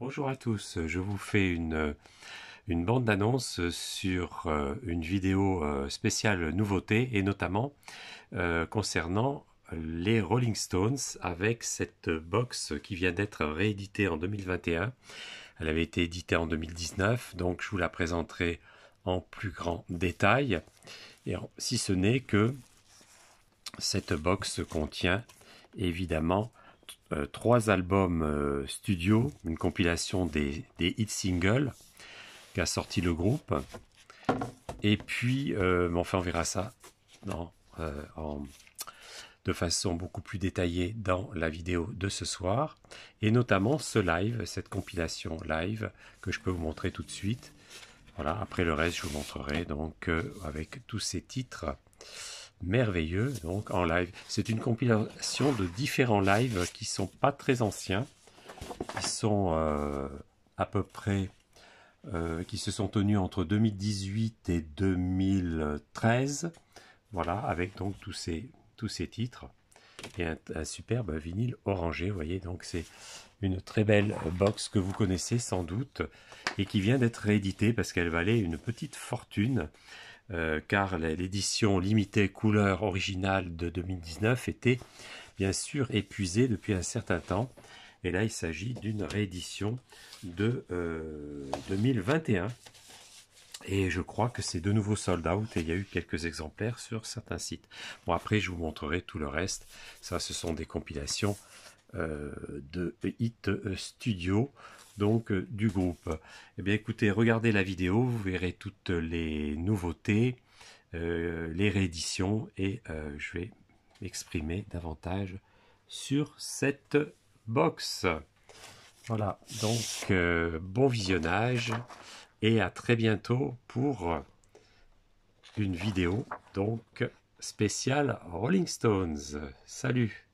Bonjour à tous, je vous fais une, bande d'annonces sur euh, une vidéo euh, spéciale nouveauté et notamment euh, concernant les Rolling Stones avec cette box qui vient d'être rééditée en 2021. Elle avait été éditée en 2019, donc je vous la présenterai en plus grand détail. Et si ce n'est que cette box contient évidemment euh, trois albums euh, studio, une compilation des, des hits singles qu'a sorti le groupe. Et puis, euh, enfin, on verra ça dans, en, de façon beaucoup plus détaillée dans la vidéo de ce soir. Et notamment ce live, cette compilation live que je peux vous montrer tout de suite. Voilà, après le reste, je vous montrerai donc avec tous ces titres merveilleux, donc en live. C'est une compilation de différents lives qui ne sont pas très anciens, qui sont euh, à peu près, euh, qui se sont tenus entre 2018 et 2013. Voilà, avec donc tous ces, tous ces titres et un, superbe vinyle orangé, vous voyez, donc c'est une très belle box que vous connaissez sans doute et qui vient d'être rééditée parce qu'elle valait une petite fortune. Euh, car l'édition limitée couleur originale de 2019 était bien sûr épuisée depuis un certain temps. Et là, il s'agit d'une réédition de 2021. Euh, et je crois que c'est de nouveau sold out et il y a eu quelques exemplaires sur certains sites. Bon, après, je vous montrerai tout le reste. Ça, ce sont des compilations euh, de e Hit Studio donc euh, du groupe. Eh bien écoutez, regardez la vidéo, vous verrez toutes les nouveautés, euh, les rééditions et euh, je vais m'exprimer davantage sur cette box. Voilà, donc bon visionnage et à très bientôt pour une vidéo donc spéciale Rolling Stones. Salut